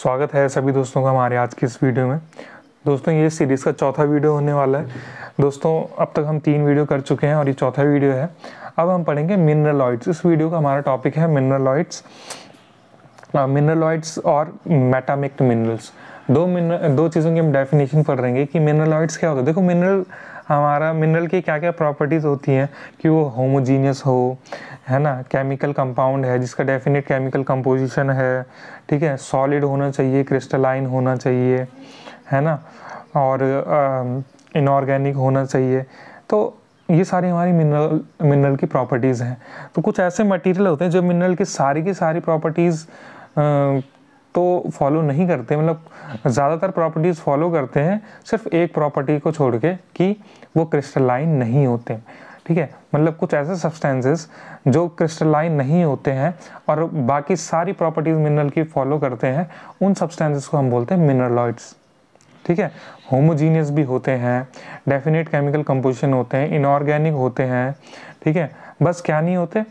स्वागत है सभी दोस्तों का हमारे आज की इस वीडियो में दोस्तों ये सीरीज़ का चौथा वीडियो होने वाला है दोस्तों अब तक हम तीन वीडियो कर चुके हैं और ये चौथा वीडियो है अब हम पढ़ेंगे मिनरलॉइड्स इस वीडियो का हमारा टॉपिक है मिनरलॉइड्स मिनरलॉइड्स और मेटामिक्ट मिनरल्स दो मिनरल दो चीज़ों की हम डेफिनेशन पढ़ रहे हैं कि मिनरलॉइड्स क्या होता है देखो मिनरल हमारा मिनरल की क्या क्या प्रॉपर्टीज़ होती हैं कि वो होमोजीनियस हो है ना केमिकल कंपाउंड है जिसका डेफिनेट केमिकल कंपोजिशन है ठीक है सॉलिड होना चाहिए क्रिस्टलाइन होना चाहिए है ना और इनऑर्गेनिक होना चाहिए तो ये सारी हमारी मिनरल मिनरल की प्रॉपर्टीज़ हैं तो कुछ ऐसे मटेरियल होते हैं जो मिनरल की सारी की सारी प्रॉपर्टीज़ तो फॉलो नहीं करते मतलब ज़्यादातर प्रॉपर्टीज़ फॉलो करते हैं सिर्फ एक प्रॉपर्टी को छोड़ के कि वो क्रिस्टलाइन नहीं होते ठीक है मतलब कुछ ऐसे सब्सटेंसेस जो क्रिस्टलाइन नहीं होते हैं और बाकी सारी प्रॉपर्टीज़ मिनरल की फॉलो करते हैं उन सब्सटेंसेस को हम बोलते हैं मिनरलॉइड्स ठीक है होमोजीनियस भी होते हैं डेफिनेट केमिकल कंपोजिशन होते हैं इनऑर्गेनिक होते हैं ठीक है बस क्या नहीं होते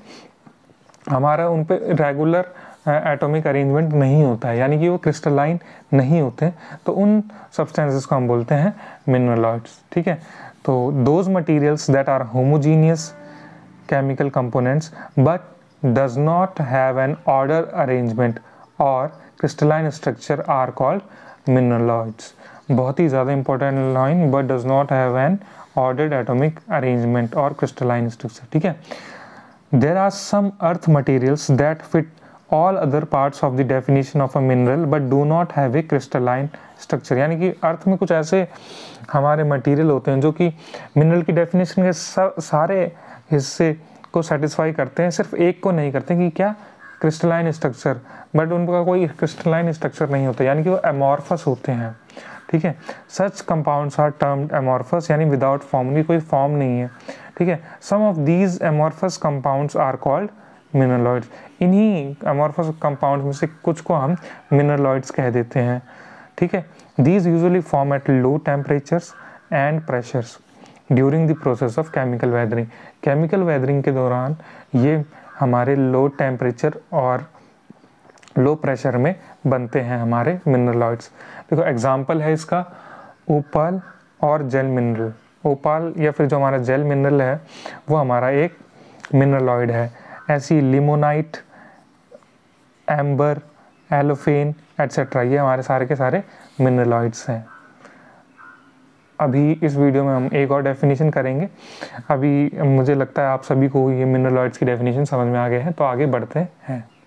हमारा उन पर रेगुलर एटॉमिक अरेंजमेंट नहीं होता है यानी कि वो क्रिस्टलाइन नहीं होते तो उन सब्सटेंसेस को हम बोलते हैं मिनरलॉइड्स ठीक है तो those materials that are homogeneous chemical components but does not have an order arrangement और crystalline structure are called mineraloids बहुत ही ज़्यादा important line but does not have an ordered atomic arrangement और क्रिस्टलाइन स्ट्रक्चर ठीक है there are some earth materials that fit all other part of the definition of a mineral but do not have a crystalline structure यानी कि अर्थ में कुछ ऐसे हमारे material होते हैं जो कि मिनरल की डेफिनेशन के सारे हिस्से को सेटिस्फाई करते हैं सिर्फ एक को नहीं करते कि क्या क्रिस्टलाइन स्ट्रक्चर बट उनका कोई क्रिस्टलाइन स्ट्रक्चर नहीं होता यानी कि वो एमॉर्फस होते हैं ठीक है such compound are term amorphous यानी विदाउट फॉर्म की कोई फॉर्म नहीं है ठीक है some of these amorphous compound are called mineraloids इन्हीं एमॉर्फस कंपाउंड में से कुछ को हम मिनरलॉइड्स कह देते हैं ठीक है these usually form at low temperatures and pressures during the process of chemical weathering chemical weathering के दौरान ये हमारे लो टेम्परेचर और लो प्रेशर में बनते हैं हमारे मिनरलॉइड्स देखो एग्जाम्पल है इसका ओपाल और जेल मिनरल ओपाल या फिर जो हमारा जेल मिनरल है वो हमारा एक मिनरलॉइड है ऐसी लिमोनाइट एम्बर एलोफेन एट्सेट्रा ये हमारे सारे के सारे मिनरलॉइड्स हैं अभी इस वीडियो में हम एक और डेफिनेशन करेंगे अभी मुझे लगता है आप सभी को ये मिनरलॉइड्स की डेफिनेशन समझ में आ गए हैं तो आगे बढ़ते हैं